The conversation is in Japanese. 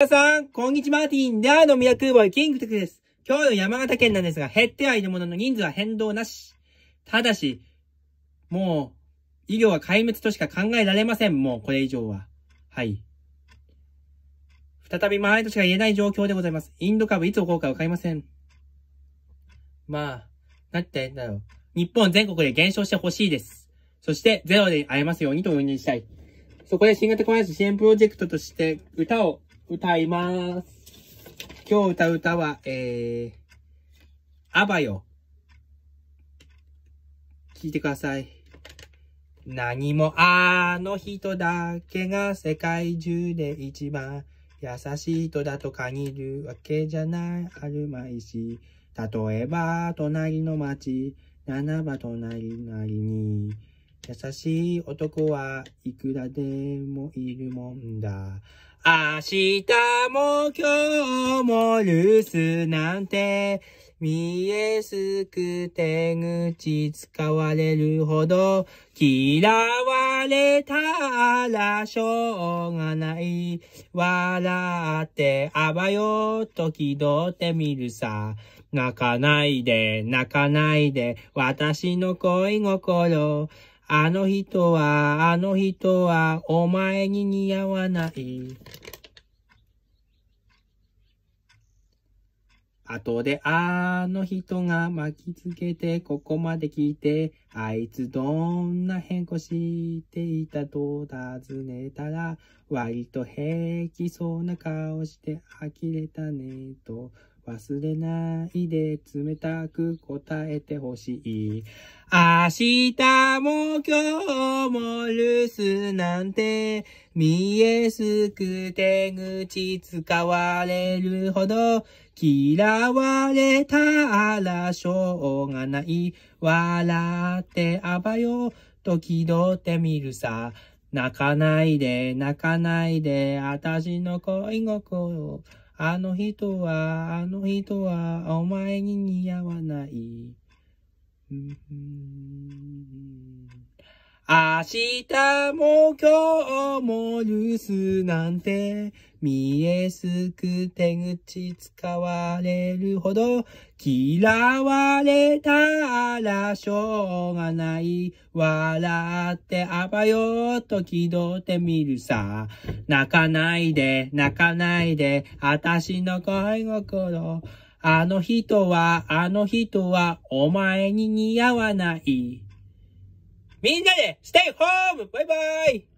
皆さん、こんにちは、マーティン。ダーのミラクーボイ、キングテクです。今日の山形県なんですが、減ってはいるものの人数は変動なし。ただし、もう、医療は壊滅としか考えられません。もう、これ以上は。はい。再び周りとしか言えない状況でございます。インド株いつ起こるかわかりません。まあ、なってんだろう。日本全国で減少してほしいです。そして、ゼロで会えますようにと運営したい。そこで新型コロナ支援プロジェクトとして、歌を歌います。今日歌う歌は、えー、アバよ。聞いてください。何もあの人だけが世界中で一番優しい人だと限るわけじゃないあるまいし。例えば、隣の町、七番隣なりに、優しい男はいくらでもいるもんだ。明日も今日も留守なんて、見えすく手口使われるほど、嫌われたらしょうがない。笑ってあばよと気取ってみるさ。泣かないで、泣かないで、私の恋心。あの人は、あの人は、お前に似合わない。後で、あの人が巻きつけて、ここまで来て、あいつどんな変更していたと尋ねたら、割と平気そうな顔して呆れたね、と。忘れないで冷たく答えてほしい。明日も今日も留守なんて見えすく手口使われるほど嫌われたらしょうがない。笑ってあばよ、と気取ってみるさ。泣かないで、泣かないで、私の恋心。あの人は、あの人は、お前に似合わない。明日も今日も留守なんて見えすく手口使われるほど嫌われたらしょうがない。笑ってあばよと気取ってみるさ。泣かないで、泣かないで、あたしの恋心。あの人は、あの人は、お前に似合わない。みんなで、ステイホームバイバイ